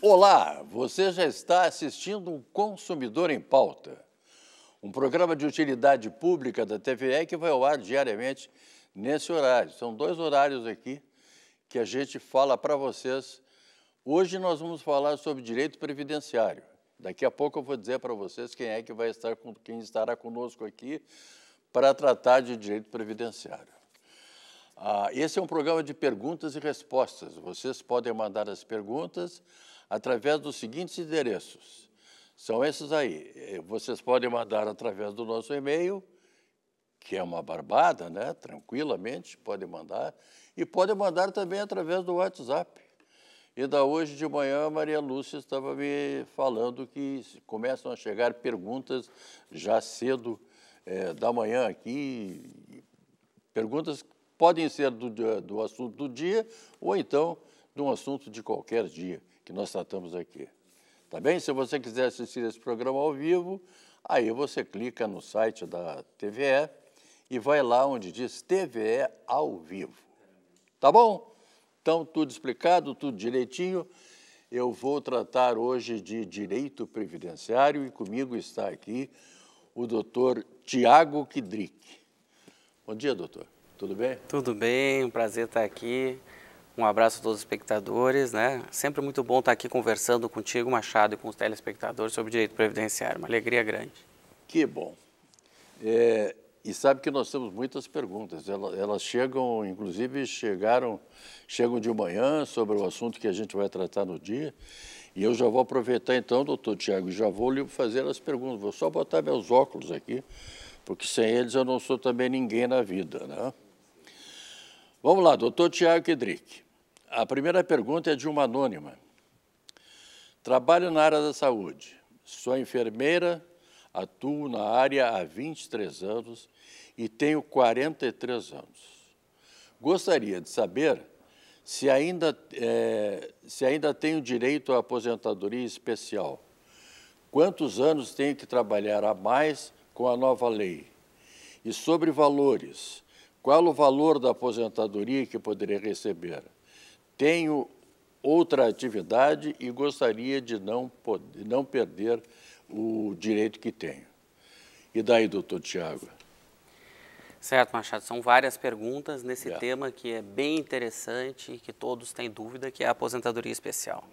Olá, você já está assistindo o Consumidor em Pauta, um programa de utilidade pública da TVE que vai ao ar diariamente nesse horário. São dois horários aqui que a gente fala para vocês. Hoje nós vamos falar sobre direito previdenciário. Daqui a pouco eu vou dizer para vocês quem é que vai estar com quem estará conosco aqui para tratar de direito previdenciário. Ah, esse é um programa de perguntas e respostas. Vocês podem mandar as perguntas através dos seguintes endereços. São esses aí. Eh, vocês podem mandar através do nosso e-mail, que é uma barbada, né? Tranquilamente, podem mandar. E podem mandar também através do WhatsApp. E da hoje de manhã, a Maria Lúcia estava me falando que começam a chegar perguntas já cedo é, da manhã aqui, perguntas que podem ser do, do assunto do dia ou então de um assunto de qualquer dia que nós tratamos aqui. Tá bem? Se você quiser assistir esse programa ao vivo, aí você clica no site da TVE e vai lá onde diz TVE ao vivo. Tá bom? Então, tudo explicado, tudo direitinho. Eu vou tratar hoje de direito previdenciário e comigo está aqui o doutor Tiago Kidrick. Bom dia, doutor. Tudo bem? Tudo bem, um prazer estar aqui. Um abraço a todos os espectadores, né? Sempre muito bom estar aqui conversando contigo, Machado, e com os telespectadores sobre direito previdenciário. Uma alegria grande. Que bom. É, e sabe que nós temos muitas perguntas. Elas, chegam, inclusive, chegaram, chegam de manhã sobre o assunto que a gente vai tratar no dia. E eu já vou aproveitar então, doutor Tiago, e já vou lhe fazer as perguntas. Vou só botar meus óculos aqui, porque sem eles eu não sou também ninguém na vida. Né? Vamos lá, doutor Tiago Kedrick. A primeira pergunta é de uma anônima. Trabalho na área da saúde. Sou enfermeira, Atuo na área há 23 anos e tenho 43 anos. Gostaria de saber se ainda, é, se ainda tenho direito à aposentadoria especial. Quantos anos tenho que trabalhar a mais com a nova lei? E sobre valores, qual o valor da aposentadoria que poderei receber? Tenho outra atividade e gostaria de não, poder, não perder o direito que tenho. E daí, doutor Tiago? Certo, Machado. São várias perguntas nesse tema que é bem interessante e que todos têm dúvida, que é a aposentadoria especial.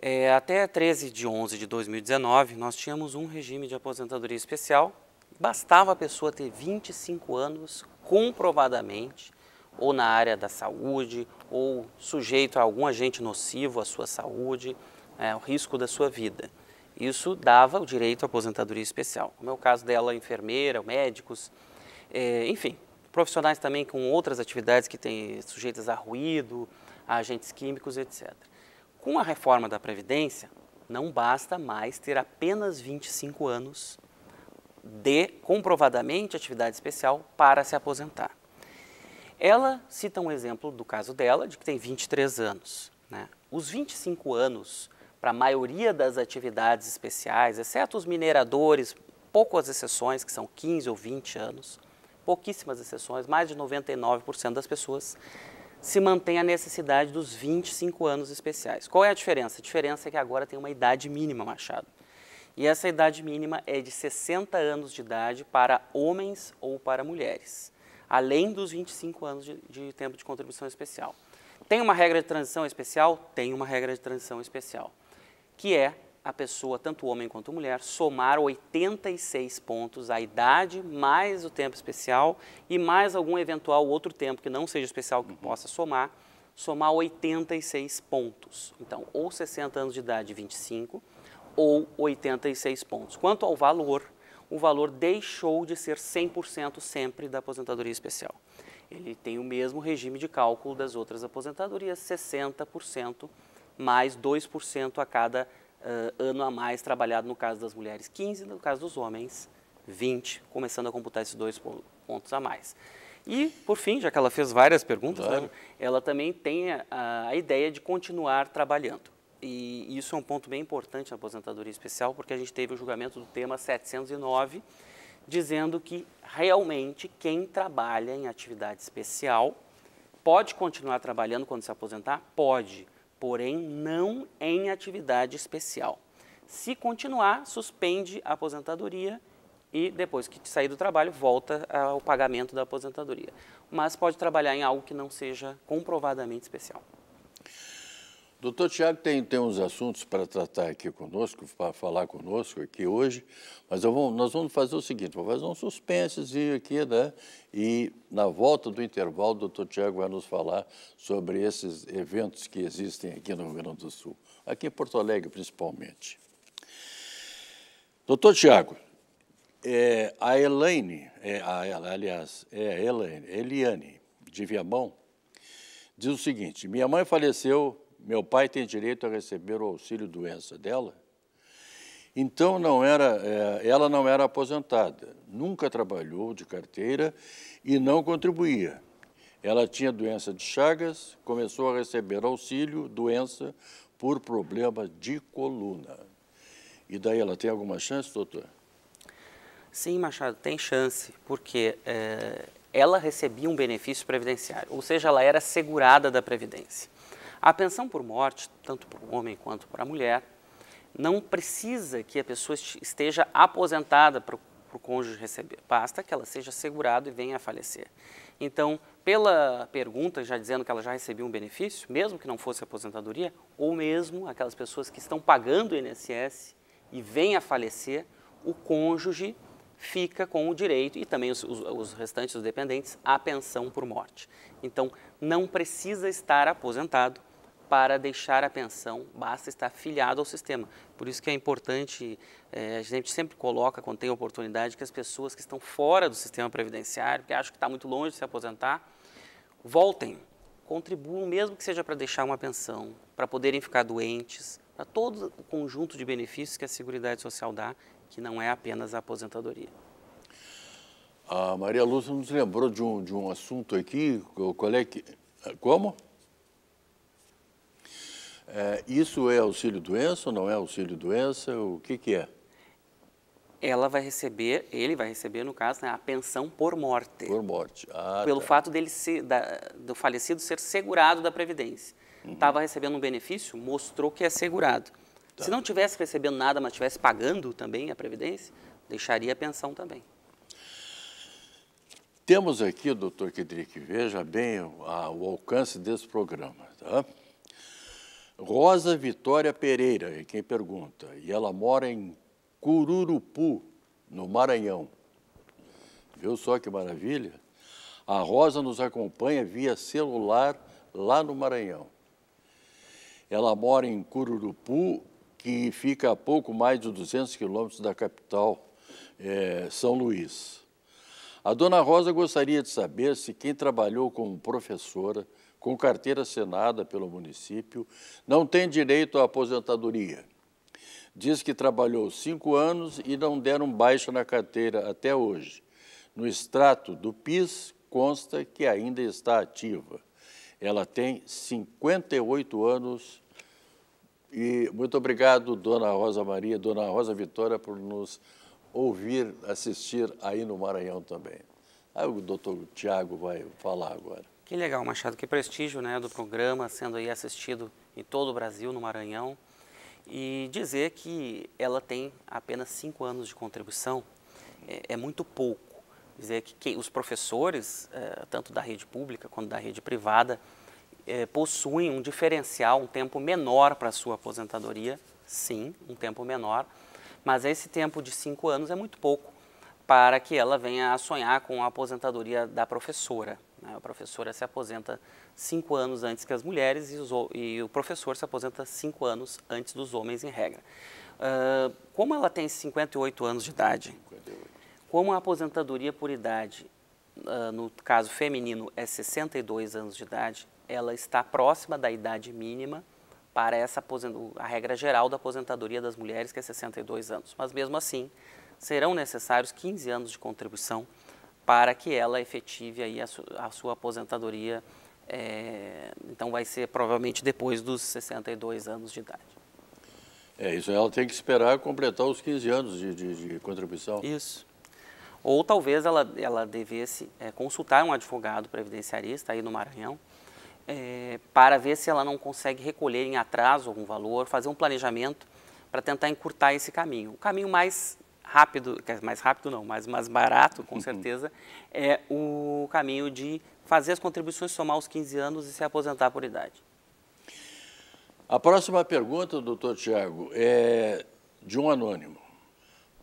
É, até 13 de 11 de 2019, nós tínhamos um regime de aposentadoria especial. Bastava a pessoa ter 25 anos comprovadamente, ou na área da saúde, ou sujeito a algum agente nocivo à sua saúde, é, ao risco da sua vida. Isso dava o direito à aposentadoria especial. Como é o caso dela, enfermeira, médicos, é, enfim, profissionais também com outras atividades que têm sujeitas a ruído, a agentes químicos, etc. Com a reforma da Previdência, não basta mais ter apenas 25 anos de comprovadamente atividade especial para se aposentar. Ela cita um exemplo do caso dela, de que tem 23 anos. Né? Os 25 anos para a maioria das atividades especiais, exceto os mineradores, poucas exceções, que são 15 ou 20 anos, pouquíssimas exceções, mais de 99% das pessoas, se mantém a necessidade dos 25 anos especiais. Qual é a diferença? A diferença é que agora tem uma idade mínima, Machado. E essa idade mínima é de 60 anos de idade para homens ou para mulheres, além dos 25 anos de, de tempo de contribuição especial. Tem uma regra de transição especial? Tem uma regra de transição especial que é a pessoa, tanto homem quanto mulher, somar 86 pontos à idade, mais o tempo especial e mais algum eventual outro tempo que não seja especial que uhum. possa somar, somar 86 pontos. Então, ou 60 anos de idade, 25, ou 86 pontos. Quanto ao valor, o valor deixou de ser 100% sempre da aposentadoria especial. Ele tem o mesmo regime de cálculo das outras aposentadorias, 60% mais 2% a cada uh, ano a mais trabalhado no caso das mulheres 15, no caso dos homens 20, começando a computar esses dois pontos a mais. E, por fim, já que ela fez várias perguntas, claro. né, ela também tem a, a ideia de continuar trabalhando e isso é um ponto bem importante na aposentadoria especial, porque a gente teve o julgamento do tema 709, dizendo que realmente quem trabalha em atividade especial pode continuar trabalhando quando se aposentar? Pode, porém não em atividade especial. Se continuar, suspende a aposentadoria e depois que sair do trabalho volta ao pagamento da aposentadoria. Mas pode trabalhar em algo que não seja comprovadamente especial. Doutor Tiago tem, tem uns assuntos para tratar aqui conosco, para falar conosco aqui hoje, mas vou, nós vamos fazer o seguinte, vou fazer um suspensezinho aqui, né? E na volta do intervalo, o doutor Tiago vai nos falar sobre esses eventos que existem aqui no Rio Grande do Sul, aqui em Porto Alegre principalmente. Doutor Tiago, é, a Elaine, é, a, aliás, é a Elaine, Eliane de Viamão, diz o seguinte, minha mãe faleceu meu pai tem direito a receber o auxílio doença dela. Então não era, eh, ela não era aposentada, nunca trabalhou de carteira e não contribuía. Ela tinha doença de Chagas, começou a receber auxílio doença por problema de coluna. E daí ela tem alguma chance, doutor? Sim, Machado, tem chance, porque é, ela recebia um benefício previdenciário, ou seja, ela era segurada da Previdência. A pensão por morte, tanto para o homem quanto para a mulher, não precisa que a pessoa esteja aposentada para o cônjuge receber, basta que ela seja segurada e venha a falecer. Então, pela pergunta, já dizendo que ela já recebeu um benefício, mesmo que não fosse aposentadoria, ou mesmo aquelas pessoas que estão pagando o INSS e vêm a falecer, o cônjuge fica com o direito e também os, os, os restantes, os dependentes, à pensão por morte. Então, não precisa estar aposentado para deixar a pensão, basta estar filiado ao sistema. Por isso que é importante, é, a gente sempre coloca, quando tem oportunidade, que as pessoas que estão fora do sistema previdenciário, que acham que está muito longe de se aposentar, voltem, contribuam, mesmo que seja para deixar uma pensão, para poderem ficar doentes, para todo o conjunto de benefícios que a Seguridade Social dá, que não é apenas a aposentadoria. A ah, Maria Lúcia nos lembrou de um, de um assunto aqui, qual é que... Como? É, isso é auxílio-doença ou não é auxílio-doença? O que, que é? Ela vai receber, ele vai receber, no caso, né, a pensão por morte. Por morte. Ah, pelo tá. fato dele ser, da, do falecido ser segurado da Previdência. Estava uhum. recebendo um benefício, mostrou que é segurado. Tá. Se não tivesse recebendo nada, mas estivesse pagando também a Previdência, deixaria a pensão também. Temos aqui, doutor Kedrick, veja bem a, o alcance desse programa. Tá? Rosa Vitória Pereira é quem pergunta, e ela mora em Cururupu, no Maranhão. Viu só que maravilha? A Rosa nos acompanha via celular lá no Maranhão. Ela mora em Cururupu, que fica a pouco mais de 200 quilômetros da capital, é, São Luís. A dona Rosa gostaria de saber se quem trabalhou como professora, com carteira assinada pelo município, não tem direito à aposentadoria. Diz que trabalhou cinco anos e não deram baixa na carteira até hoje. No extrato do PIS consta que ainda está ativa. Ela tem 58 anos e muito obrigado, dona Rosa Maria, dona Rosa Vitória, por nos ouvir, assistir aí no Maranhão também. Aí o doutor Tiago vai falar agora. Que legal, Machado, que prestígio né, do programa sendo aí assistido em todo o Brasil, no Maranhão. E dizer que ela tem apenas cinco anos de contribuição é, é muito pouco. Dizer que, que os professores, é, tanto da rede pública quanto da rede privada, é, possuem um diferencial, um tempo menor para a sua aposentadoria, sim, um tempo menor, mas esse tempo de cinco anos é muito pouco para que ela venha a sonhar com a aposentadoria da professora. Né? A professora se aposenta cinco anos antes que as mulheres e, os, e, o professor se aposenta cinco anos antes dos homens, em regra. Uh, como ela tem 58 anos de idade, 58. como a aposentadoria por idade, uh, no caso feminino, é 62 anos de idade, ela está próxima da idade mínima para essa a regra geral da aposentadoria das mulheres, que é 62 anos. Mas mesmo assim, serão necessários 15 anos de contribuição para que ela efetive aí a, su a sua aposentadoria. É, então, vai ser provavelmente depois dos 62 anos de idade. É, isso ela tem que esperar completar os 15 anos de, de, de contribuição. Isso. Ou talvez ela, ela devesse é, consultar um advogado previdenciarista aí no Maranhão, é, para ver se ela não consegue recolher em atraso algum valor, fazer um planejamento para tentar encurtar esse caminho. O caminho mais rápido, mais rápido não, mas mais barato, com uhum. certeza, é o caminho de fazer as contribuições, somar os 15 anos e se aposentar por idade. A próxima pergunta, doutor Tiago, é de um anônimo.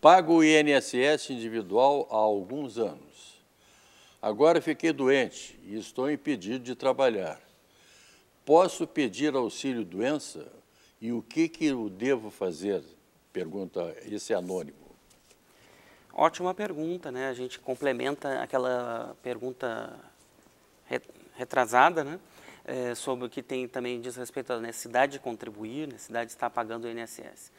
Pago o INSS individual há alguns anos. Agora fiquei doente e estou impedido de trabalhar posso pedir auxílio doença e o que, que eu devo fazer? Pergunta esse anônimo. Ótima pergunta, né? A gente complementa aquela pergunta retrasada, né? É, sobre o que tem também diz respeito à necessidade né, de contribuir, necessidade né? de estar pagando o INSS.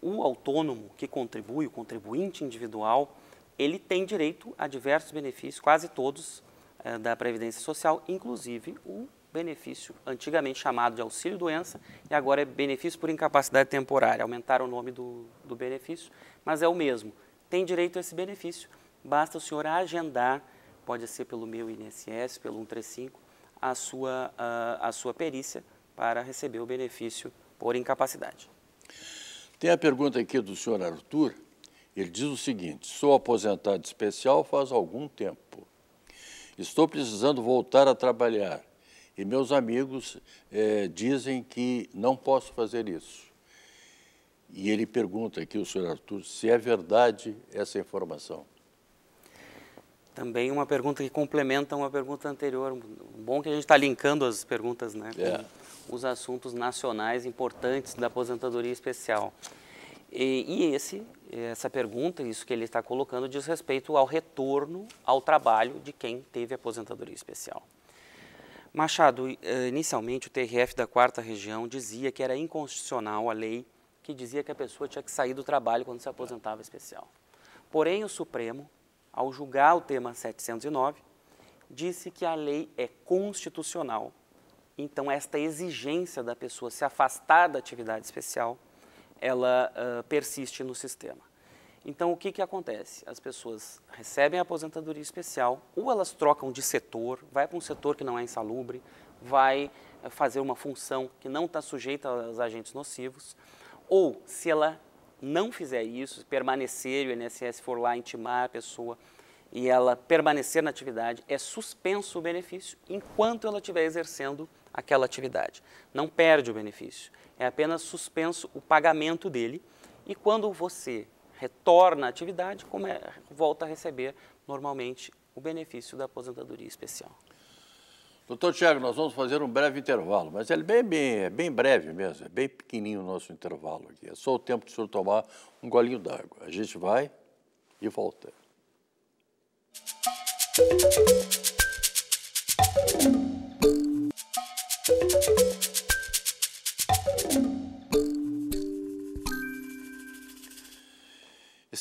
O autônomo que contribui, o contribuinte individual, ele tem direito a diversos benefícios, quase todos é, da Previdência Social, inclusive o benefício antigamente chamado de auxílio-doença e agora é benefício por incapacidade temporária. Aumentaram o nome do, do benefício, mas é o mesmo. Tem direito a esse benefício, basta o senhor agendar, pode ser pelo meu INSS, pelo 135, a sua, a, a sua perícia para receber o benefício por incapacidade. Tem a pergunta aqui do senhor Arthur. Ele diz o seguinte: sou aposentado especial faz algum tempo. Estou precisando voltar a trabalhar. E meus amigos eh, dizem que não posso fazer isso. E ele pergunta aqui, o senhor Arthur, se é verdade essa informação. Também uma pergunta que complementa uma pergunta anterior. Bom que a gente está linkando as perguntas né, com é. os assuntos nacionais importantes da aposentadoria especial. E, e esse, essa pergunta, isso que ele está colocando, diz respeito ao retorno ao trabalho de quem teve aposentadoria especial. Machado, eh, inicialmente o TRF da quarta região dizia que era inconstitucional a lei que dizia que a pessoa tinha que sair do trabalho quando se aposentava especial. Porém, o Supremo, ao julgar o tema 709, disse que a lei é constitucional. Então, esta exigência da pessoa se afastar da atividade especial, ela uh, persiste no sistema. Então, o que, que acontece? As pessoas recebem a aposentadoria especial, ou elas trocam de setor, vai para um setor que não é insalubre, vai eh, fazer uma função que não está sujeita aos agentes nocivos, ou se ela não fizer isso, permanecer e o INSS for lá intimar a pessoa e ela permanecer na atividade, é suspenso o benefício enquanto ela estiver exercendo aquela atividade. Não perde o benefício, é apenas suspenso o pagamento dele. E quando você retorna à atividade, como é, volta a receber normalmente o benefício da aposentadoria especial. Doutor Tiago, nós vamos fazer um breve intervalo, mas ele é bem, bem, é bem breve mesmo, é bem pequenininho o nosso intervalo aqui. É só o tempo de o senhor tomar um golinho d'água. A gente vai e volta. Música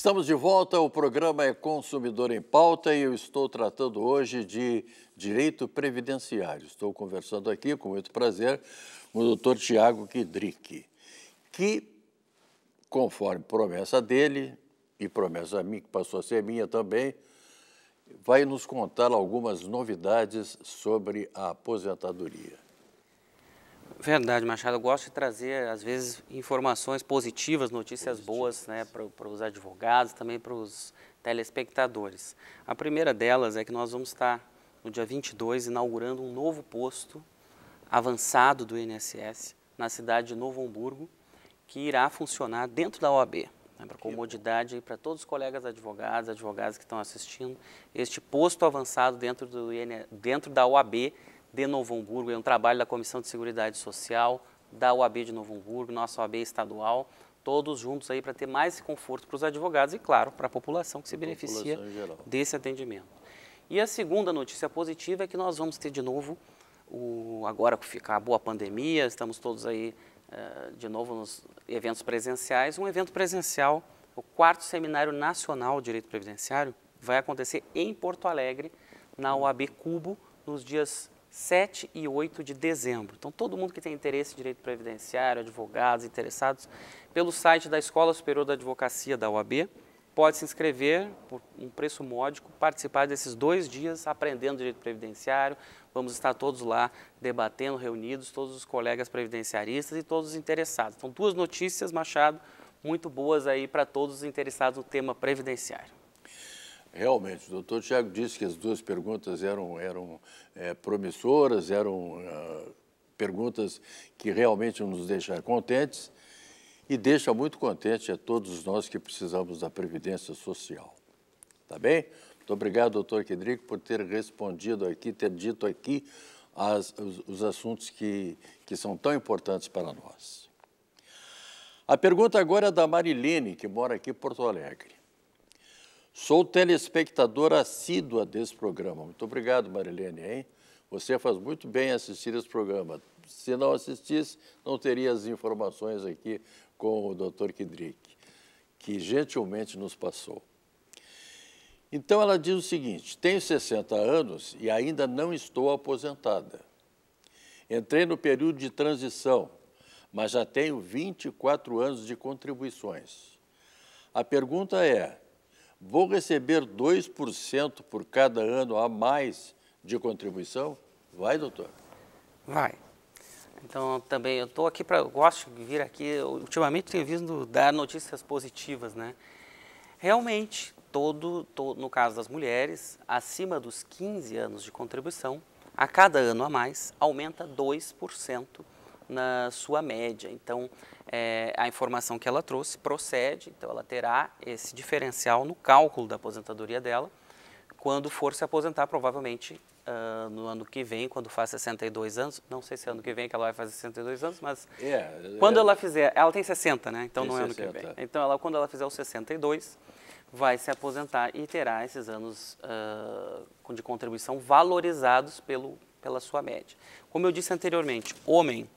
Estamos de volta, o programa é Consumidor em Pauta e eu estou tratando hoje de direito previdenciário. Estou conversando aqui, com muito prazer, com o doutor Tiago Kidrick, que, conforme promessa dele e promessa minha, que passou a ser minha também, vai nos contar algumas novidades sobre a aposentadoria. Verdade, Machado. Eu gosto de trazer, às vezes, informações positivas, notícias boas né, para os advogados, também para os telespectadores. A primeira delas é que nós vamos estar, no dia 22, inaugurando um novo posto avançado do INSS na cidade de Novo Hamburgo, que irá funcionar dentro da OAB. Né, para comodidade para todos os colegas advogados, advogados que estão assistindo, este posto avançado dentro, do IN... dentro da OAB de Novo Hamburgo, é um trabalho da Comissão de Seguridade Social, da UAB de Novo Hamburgo, nossa UAB estadual, todos juntos aí para ter mais conforto para os advogados e, claro, para a população que se beneficia desse atendimento. E a segunda notícia positiva é que nós vamos ter de novo, o, agora que acabou a pandemia, estamos todos aí eh, de novo nos eventos presenciais, um evento presencial, o quarto Seminário Nacional de Direito Previdenciário, vai acontecer em Porto Alegre, na UAB Cubo, nos dias 7 e 8 de dezembro. Então, todo mundo que tem interesse em direito previdenciário, advogados, interessados, pelo site da Escola Superior da Advocacia da UAB, pode se inscrever por um preço módico, participar desses dois dias aprendendo direito previdenciário. Vamos estar todos lá debatendo, reunidos, todos os colegas previdenciaristas e todos os interessados. Então, duas notícias, Machado, muito boas aí para todos os interessados no tema previdenciário. Realmente, o doutor Tiago disse que as duas perguntas eram, eram é, promissoras, eram uh, perguntas que realmente nos deixam contentes e deixa muito contente a todos nós que precisamos da Previdência Social. Tá bem? Muito obrigado, doutor Kedrick, por ter respondido aqui, ter dito aqui as, os, os assuntos que, que são tão importantes para nós. A pergunta agora é da Marilene, que mora aqui em Porto Alegre. Sou telespectador assídua desse programa. Muito obrigado, Marilene, hein? Você faz muito bem assistir esse programa. Se não assistisse, não teria as informações aqui com o Dr. Kidrick, que gentilmente nos passou. Então ela diz o seguinte: tenho 60 anos e ainda não estou aposentada. Entrei no período de transição, mas já tenho 24 anos de contribuições. A pergunta é: vou receber 2% por cada ano a mais de contribuição? Vai, doutor? Vai. Então, também, eu estou aqui para. Gosto de vir aqui. Ultimamente, tenho visto dar notícias positivas, né? Realmente, todo, todo, no caso das mulheres, acima dos 15 anos de contribuição, a cada ano a mais, aumenta 2% na sua média. Então, é, a informação que ela trouxe procede, então ela terá esse diferencial no cálculo da aposentadoria dela, quando for se aposentar, provavelmente uh, no ano que vem, quando faz 62 anos. Não sei se é ano que vem que ela vai fazer 62 anos, mas é, quando é. ela fizer. Ela tem 60, né? Então não é 60. ano que vem. É. Então, ela, quando ela fizer os 62, vai se aposentar e terá esses anos uh, de contribuição valorizados pelo, pela sua média. Como eu disse anteriormente, homem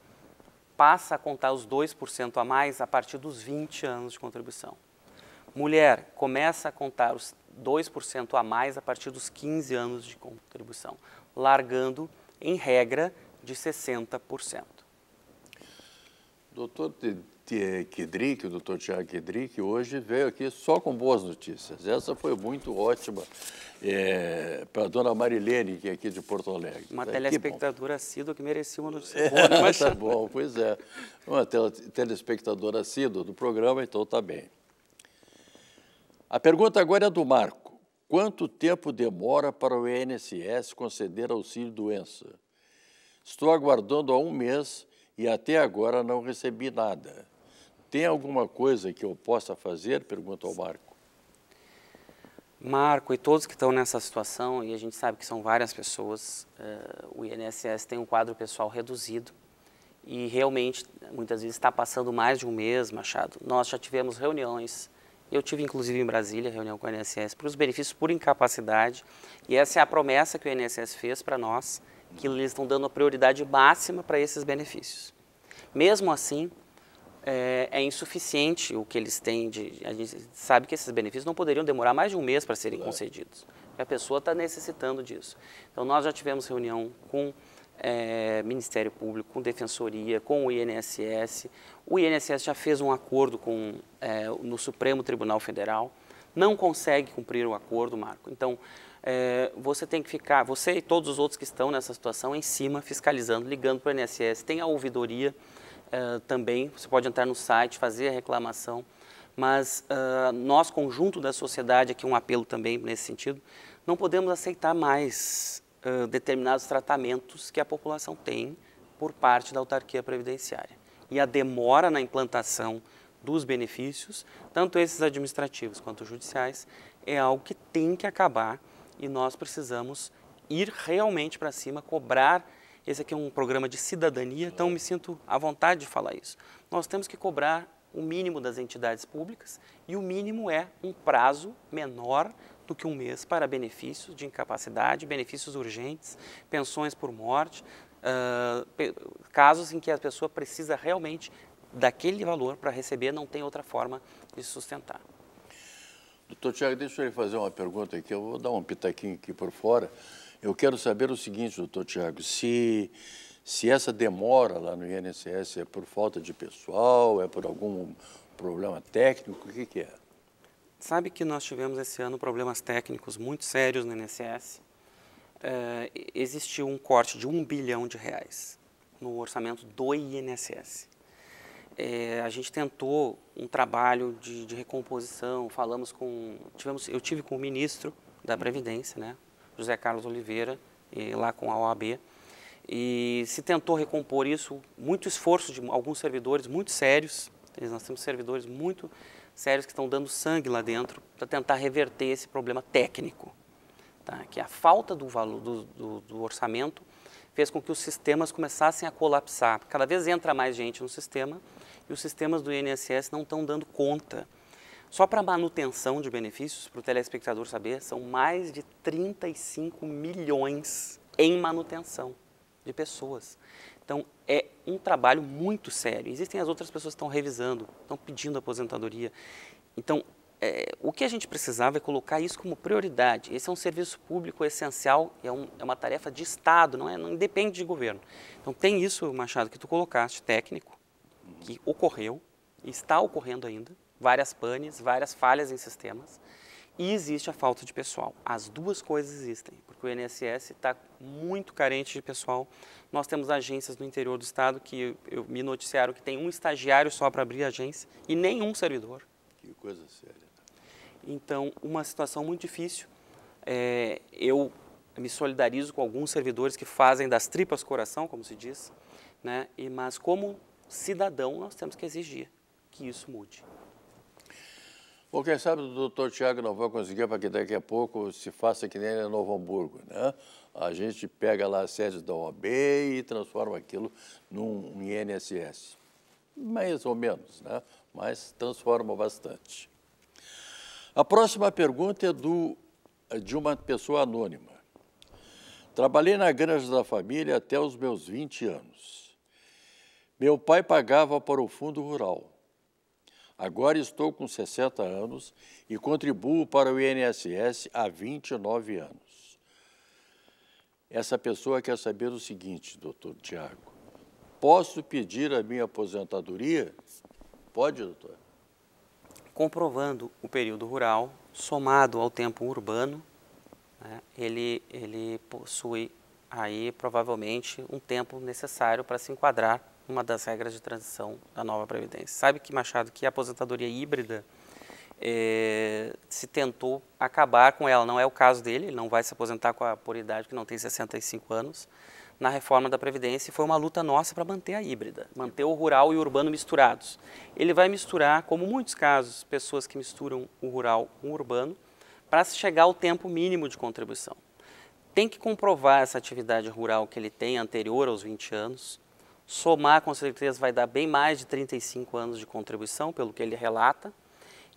passa a contar os 2% a mais a partir dos 20 anos de contribuição. Mulher começa a contar os 2% a mais a partir dos 15 anos de contribuição, largando, em regra, de 60%. Doutor, Kedrick, o doutor Tiago Kedrick, hoje veio aqui só com boas notícias. Essa foi muito ótima é, para a dona Marilene, que é aqui de Porto Alegre. Uma é, telespectadora assídua que merecia uma notícia boa. mas... Né, tá bom, pois é. Uma telespectadora assídua do programa, então tá bem. A pergunta agora é do Marco. Quanto tempo demora para o INSS conceder auxílio doença? Estou aguardando há um mês e até agora não recebi nada. Tem alguma coisa que eu possa fazer? Pergunta ao Marco. Marco e todos que estão nessa situação, e a gente sabe que são várias pessoas, uh, o INSS tem um quadro pessoal reduzido e realmente muitas vezes está passando mais de um mês, Machado. Nós já tivemos reuniões, eu tive inclusive em Brasília reunião com o INSS para os benefícios por incapacidade e essa é a promessa que o INSS fez para nós, que eles estão dando a prioridade máxima para esses benefícios. Mesmo assim, é, é, insuficiente o que eles têm de. A gente sabe que esses benefícios não poderiam demorar mais de um mês para serem concedidos. A pessoa está necessitando disso. Então, nós já tivemos reunião com é, Ministério Público, com Defensoria, com o INSS. O INSS já fez um acordo com, é, no Supremo Tribunal Federal, não consegue cumprir o acordo, Marco. Então, é, você tem que ficar, você e todos os outros que estão nessa situação, em cima, fiscalizando, ligando para o INSS, tem a ouvidoria uh, também, você pode entrar no site, fazer a reclamação, mas uh, nós, conjunto da sociedade, aqui um apelo também nesse sentido, não podemos aceitar mais uh, determinados tratamentos que a população tem por parte da autarquia previdenciária. E a demora na implantação dos benefícios, tanto esses administrativos quanto judiciais, é algo que tem que acabar e nós precisamos ir realmente para cima, cobrar esse aqui é um programa de cidadania, então me sinto à vontade de falar isso. Nós temos que cobrar o mínimo das entidades públicas e o mínimo é um prazo menor do que um mês para benefícios de incapacidade, benefícios urgentes, pensões por morte, uh, casos em que a pessoa precisa realmente daquele valor para receber, não tem outra forma de sustentar. Doutor Tiago, deixa eu lhe fazer uma pergunta aqui, eu vou dar um pitaquinho aqui por fora. Eu quero saber o seguinte, doutor Tiago, se, se essa demora lá no INSS é por falta de pessoal, é por algum problema técnico, o que, que é? Sabe que nós tivemos esse ano problemas técnicos muito sérios no INSS. É, existiu um corte de um bilhão de reais no orçamento do INSS. É, a gente tentou um trabalho de, de recomposição, falamos com... Tivemos, eu tive com o ministro da Previdência, né, José Carlos Oliveira, lá com a OAB. E se tentou recompor isso, muito esforço de alguns servidores muito sérios, nós temos servidores muito sérios que estão dando sangue lá dentro para tentar reverter esse problema técnico, tá? que a falta do, valor, do, do, do orçamento fez com que os sistemas começassem a colapsar. Cada vez entra mais gente no sistema e os sistemas do INSS não estão dando conta só para manutenção de benefícios, para o telespectador saber, são mais de 35 milhões em manutenção de pessoas. Então, é um trabalho muito sério. Existem as outras pessoas que estão revisando, estão pedindo aposentadoria. Então, é, o que a gente precisava é colocar isso como prioridade. Esse é um serviço público essencial, é, um, é uma tarefa de Estado, não, é, não depende de governo. Então tem isso, Machado, que tu colocaste, técnico, que ocorreu, está ocorrendo ainda, várias panes, várias falhas em sistemas. E existe a falta de pessoal. As duas coisas existem, porque o INSS está muito carente de pessoal. Nós temos agências no interior do estado que eu, me noticiaram que tem um estagiário só para abrir a agência e nenhum servidor. Que coisa séria. Né? Então, uma situação muito difícil. É, eu me solidarizo com alguns servidores que fazem das tripas coração, como se diz, né? E, mas como cidadão nós temos que exigir que isso mude. Ou quem sabe o doutor Tiago não vai conseguir para que daqui a pouco se faça que nem em é Novo Hamburgo, né? A gente pega lá a sede da OAB e transforma aquilo num INSS. Mais ou menos, né? Mas transforma bastante. A próxima pergunta é do, é de uma pessoa anônima. Trabalhei na granja da família até os meus 20 anos. Meu pai pagava para o fundo rural. Agora estou com 60 anos e contribuo para o INSS há 29 anos. Essa pessoa quer saber o seguinte, doutor Tiago. Posso pedir a minha aposentadoria? Pode, doutor? Comprovando o período rural somado ao tempo urbano, né, ele, ele possui aí provavelmente um tempo necessário para se enquadrar uma das regras de transição da nova Previdência. Sabe que, Machado, que a aposentadoria híbrida é, se tentou acabar com ela. Não é o caso dele, ele não vai se aposentar com a por idade, que não tem 65 anos, na reforma da Previdência. foi uma luta nossa para manter a híbrida, manter o rural e o urbano misturados. Ele vai misturar, como muitos casos, pessoas que misturam o rural com o urbano, para se chegar ao tempo mínimo de contribuição tem que comprovar essa atividade rural que ele tem anterior aos 20 anos. Somar, com certeza, vai dar bem mais de 35 anos de contribuição, pelo que ele relata.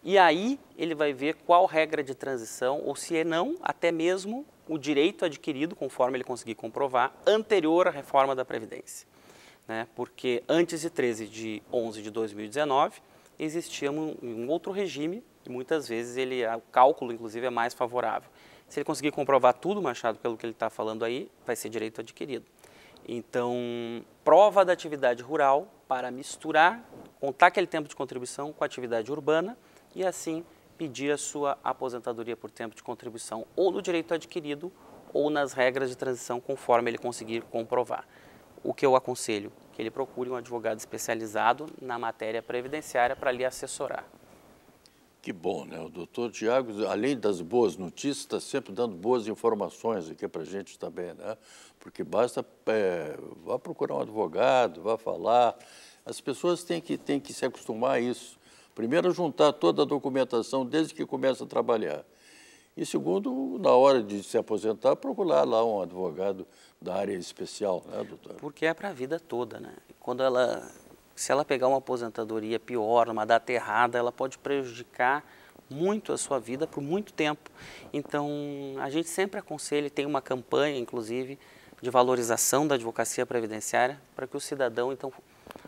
E aí ele vai ver qual regra de transição, ou se é não, até mesmo o direito adquirido, conforme ele conseguir comprovar, anterior à reforma da Previdência. Né? Porque antes de 13 de 11 de 2019, existia um, um outro regime, e muitas vezes ele, o cálculo, inclusive, é mais favorável. Se ele conseguir comprovar tudo, Machado, pelo que ele está falando aí, vai ser direito adquirido. Então, prova da atividade rural para misturar, contar aquele tempo de contribuição com a atividade urbana e assim pedir a sua aposentadoria por tempo de contribuição ou no direito adquirido ou nas regras de transição conforme ele conseguir comprovar. O que eu aconselho? Que ele procure um advogado especializado na matéria previdenciária para lhe assessorar. Que bom, né? O doutor Tiago, além das boas notícias, está sempre dando boas informações aqui para a gente também, né? Porque basta, é, vá procurar um advogado, vá falar. As pessoas têm que, têm que se acostumar a isso. Primeiro, juntar toda a documentação desde que começa a trabalhar. E segundo, na hora de se aposentar, procurar lá um advogado da área especial, né, doutor? Porque é para a vida toda, né? Quando ela se ela pegar uma aposentadoria pior, uma data errada, ela pode prejudicar muito a sua vida por muito tempo. Então, a gente sempre aconselha, tem uma campanha, inclusive, de valorização da advocacia previdenciária, para que o cidadão, então,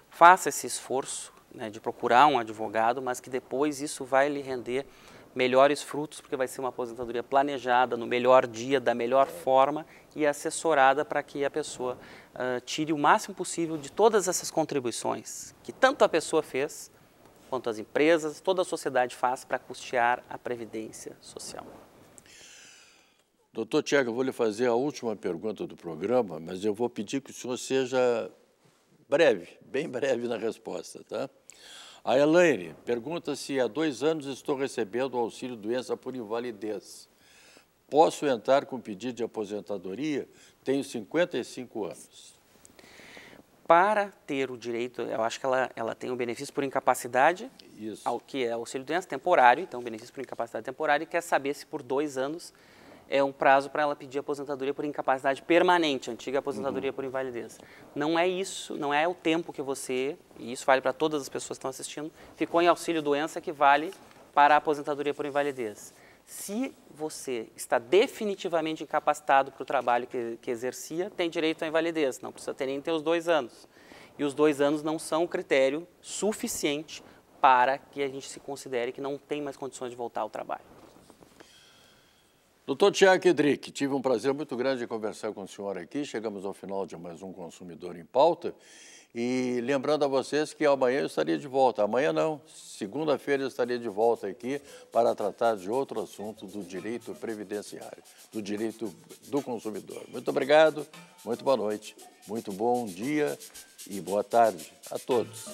faça esse esforço né, de procurar um advogado, mas que depois isso vai lhe render melhores frutos, porque vai ser uma aposentadoria planejada, no melhor dia, da melhor forma e assessorada para que a pessoa uh, tire o máximo possível de todas essas contribuições que tanto a pessoa fez, quanto as empresas, toda a sociedade faz para custear a previdência social. Doutor Tiago, eu vou lhe fazer a última pergunta do programa, mas eu vou pedir que o senhor seja breve, bem breve na resposta, tá? A Elaine pergunta se há dois anos estou recebendo o auxílio doença por invalidez. Posso entrar com pedido de aposentadoria? Tenho 55 anos. Para ter o direito, eu acho que ela, ela tem o benefício por incapacidade, Isso. ao que é auxílio doença temporário, então benefício por incapacidade temporária, e quer saber se por dois anos é um prazo para ela pedir aposentadoria por incapacidade permanente, antiga aposentadoria uhum. por invalidez. Não é isso, não é o tempo que você, e isso vale para todas as pessoas que estão assistindo, ficou em auxílio doença que vale para a aposentadoria por invalidez. Se você está definitivamente incapacitado para o trabalho que, que exercia, tem direito à invalidez, não precisa ter nem ter os dois anos. E os dois anos não são o critério suficiente para que a gente se considere que não tem mais condições de voltar ao trabalho. Doutor Tiago Edric, tive um prazer muito grande de conversar com o senhor aqui. Chegamos ao final de mais um Consumidor em Pauta. E lembrando a vocês que amanhã eu estaria de volta. Amanhã não, segunda-feira eu estaria de volta aqui para tratar de outro assunto do direito previdenciário, do direito do consumidor. Muito obrigado, muito boa noite, muito bom dia e boa tarde a todos.